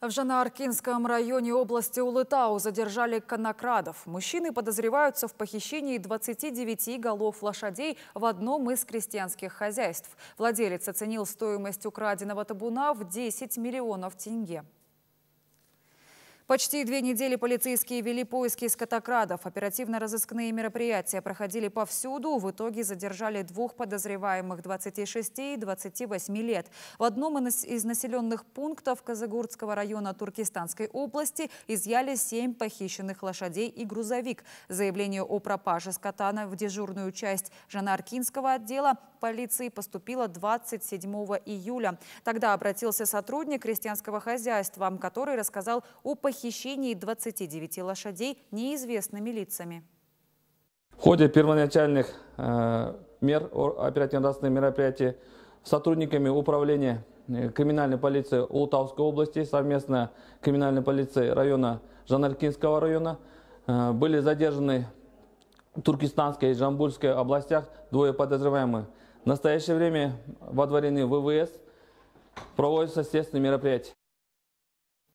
В Жанааркинском районе области Улытау задержали конокрадов. Мужчины подозреваются в похищении 29 голов лошадей в одном из крестьянских хозяйств. Владелец оценил стоимость украденного табуна в 10 миллионов тенге. Почти две недели полицейские вели поиски скотокрадов. Оперативно-розыскные мероприятия проходили повсюду. В итоге задержали двух подозреваемых 26 и 28 лет. В одном из населенных пунктов Казагурдского района Туркестанской области изъяли семь похищенных лошадей и грузовик. Заявление о пропаже скота в дежурную часть Жанаркинского отдела полиции поступило 27 июля. Тогда обратился сотрудник крестьянского хозяйства, который рассказал о похищении похищении 29 лошадей неизвестными лицами. В ходе первоначальных э, мер оперативно-расных мероприятий сотрудниками управления э, криминальной полиции Ултавской области совместно криминальной полиции района Жанаркинского района э, были задержаны в Туркестанской и Жамбульской областях двое подозреваемых. В настоящее время во дворе ВВС проводятся следственные мероприятия.